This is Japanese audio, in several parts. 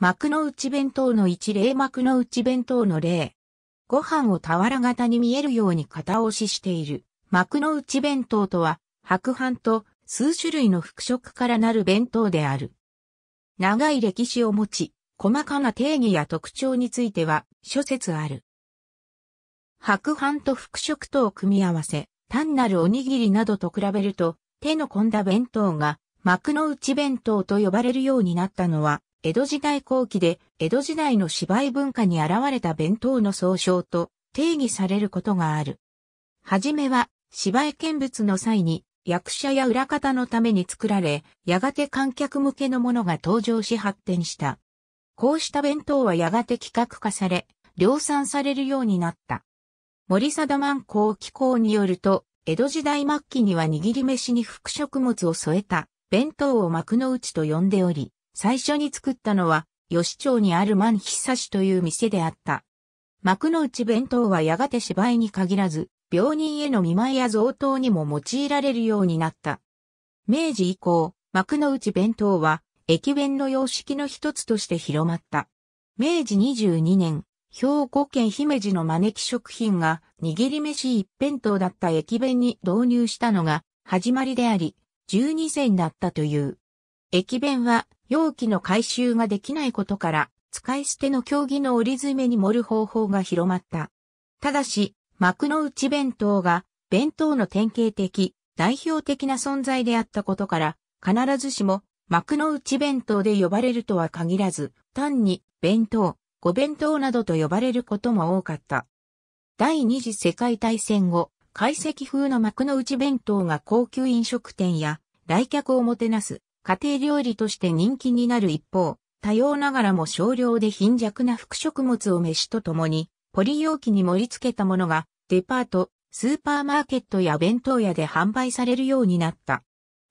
幕の内弁当の一例幕の内弁当の例。ご飯を俵型に見えるように型押ししている。幕の内弁当とは、白飯と数種類の服飾からなる弁当である。長い歴史を持ち、細かな定義や特徴については諸説ある。白飯と服飾とを組み合わせ、単なるおにぎりなどと比べると、手の込んだ弁当が幕の内弁当と呼ばれるようになったのは、江戸時代後期で江戸時代の芝居文化に現れた弁当の総称と定義されることがある。はじめは芝居見物の際に役者や裏方のために作られ、やがて観客向けのものが登場し発展した。こうした弁当はやがて企画化され、量産されるようになった。森貞万公機構によると、江戸時代末期には握り飯に副食物を添えた弁当を幕の内と呼んでおり、最初に作ったのは、吉町にある万久しという店であった。幕の内弁当はやがて芝居に限らず、病人への見舞いや贈答にも用いられるようになった。明治以降、幕の内弁当は、駅弁の様式の一つとして広まった。明治22年、兵庫県姫路の招き食品が、握り飯一辺倒だった駅弁に導入したのが、始まりであり、12銭だったという。駅弁は、容器の回収ができないことから、使い捨ての競技の折り詰めに盛る方法が広まった。ただし、幕の内弁当が、弁当の典型的、代表的な存在であったことから、必ずしも、幕の内弁当で呼ばれるとは限らず、単に、弁当、ご弁当などと呼ばれることも多かった。第二次世界大戦後、懐石風の幕の内弁当が高級飲食店や来客をもてなす家庭料理として人気になる一方、多様ながらも少量で貧弱な副食物を飯とともに、ポリ容器に盛り付けたものが、デパート、スーパーマーケットや弁当屋で販売されるようになった。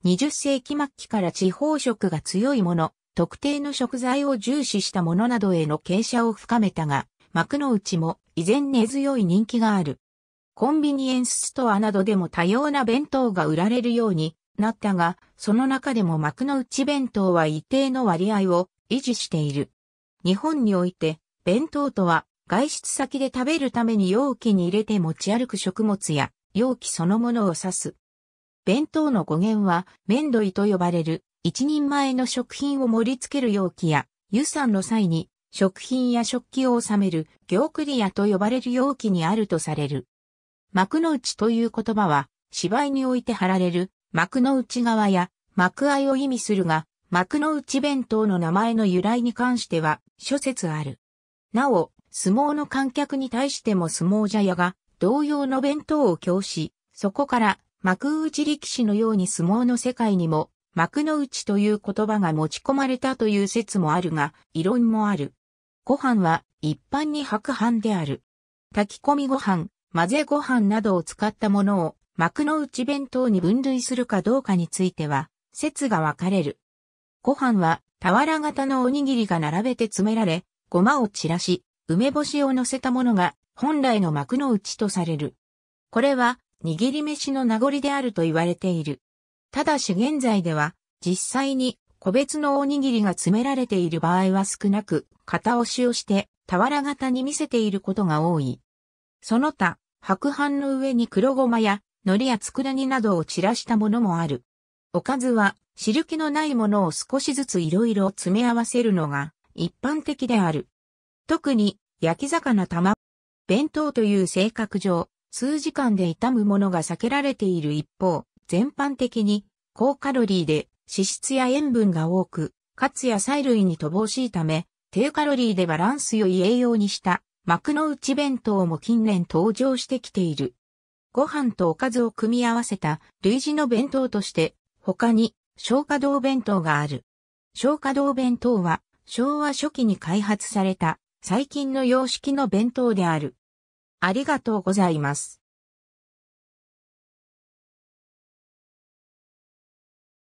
20世紀末期から地方食が強いもの、特定の食材を重視したものなどへの傾斜を深めたが、幕の内も依然根強い人気がある。コンビニエンスストアなどでも多様な弁当が売られるようになったが、その中でも幕の内弁当は一定の割合を維持している。日本において、弁当とは外出先で食べるために容器に入れて持ち歩く食物や容器そのものを指す。弁当の語源は、麺類と呼ばれる一人前の食品を盛り付ける容器や、湯産の際に食品や食器を収める行クリアと呼ばれる容器にあるとされる。幕の内という言葉は、芝居において貼られる幕の内側や幕愛を意味するが、幕の内弁当の名前の由来に関しては諸説ある。なお、相撲の観客に対しても相撲茶屋が同様の弁当を供し、そこから幕内力士のように相撲の世界にも幕の内という言葉が持ち込まれたという説もあるが、異論もある。ご飯は一般に白飯である。炊き込みご飯、混ぜご飯などを使ったものを幕の内弁当に分類するかどうかについては、説が分かれる。ご飯は、俵型のおにぎりが並べて詰められ、ごまを散らし、梅干しを乗せたものが、本来の幕の内とされる。これは、握り飯の名残であると言われている。ただし現在では、実際に個別のおにぎりが詰められている場合は少なく、型押しをして、俵型に見せていることが多い。その他、白飯の上に黒ごまや海苔や佃煮などを散らしたものもある。おかずは、汁気のないものを少しずついろいろ詰め合わせるのが一般的である。特に、焼き魚玉、弁当という性格上、数時間で傷むものが避けられている一方、全般的に高カロリーで脂質や塩分が多く、かつ野菜類に乏しいため、低カロリーでバランス良い栄養にした幕の内弁当も近年登場してきている。ご飯とおかずを組み合わせた類似の弁当として、他に、消化堂弁当がある。消化堂弁当は、昭和初期に開発された、最近の様式の弁当である。ありがとうございます。